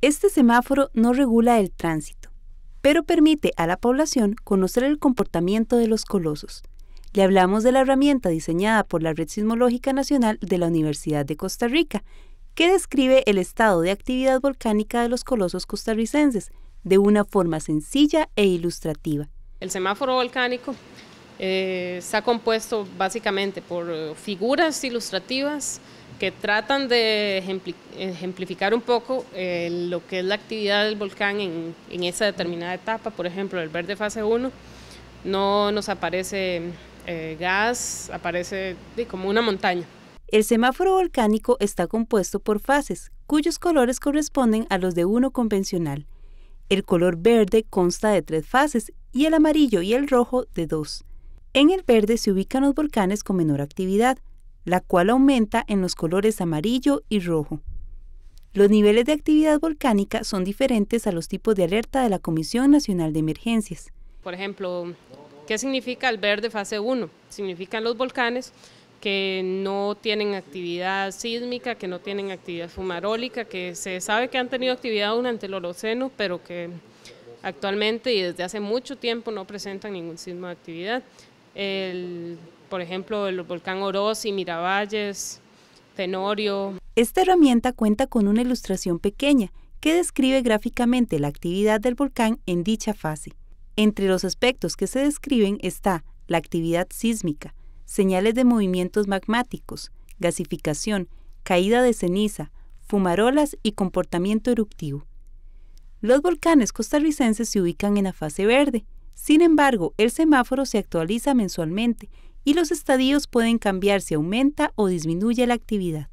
Este semáforo no regula el tránsito, pero permite a la población conocer el comportamiento de los colosos. Le hablamos de la herramienta diseñada por la Red Sismológica Nacional de la Universidad de Costa Rica, que describe el estado de actividad volcánica de los colosos costarricenses de una forma sencilla e ilustrativa. El semáforo volcánico está eh, compuesto básicamente por eh, figuras ilustrativas, que tratan de ejemplificar un poco eh, lo que es la actividad del volcán en, en, esa determinada etapa. Por ejemplo, el verde fase 1 no nos aparece eh, gas, aparece como una montaña. El semáforo volcánico está compuesto por fases, cuyos colores corresponden a los de uno convencional. El color verde consta de tres fases y el amarillo y el rojo de dos. En el verde se ubican los volcanes con menor actividad, la cual aumenta en los colores amarillo y rojo. Los niveles de actividad volcánica son diferentes a los tipos de alerta de la Comisión Nacional de Emergencias. Por ejemplo, ¿qué significa el verde fase 1? Significan los volcanes que no tienen actividad sísmica, que no tienen actividad fumarólica, que se sabe que han tenido actividad durante el Holoceno, pero que actualmente y desde hace mucho tiempo no presentan ningún sismo de actividad. El por ejemplo, el volcán y Miravalles, Tenorio. Esta herramienta cuenta con una ilustración pequeña que describe gráficamente la actividad del volcán en dicha fase. Entre los aspectos que se describen está la actividad sísmica, señales de movimientos magmáticos, gasificación, caída de ceniza, fumarolas y comportamiento eruptivo. Los volcanes costarricenses se ubican en la fase verde. Sin embargo, el semáforo se actualiza mensualmente y los estadios pueden cambiar si aumenta o disminuye la actividad.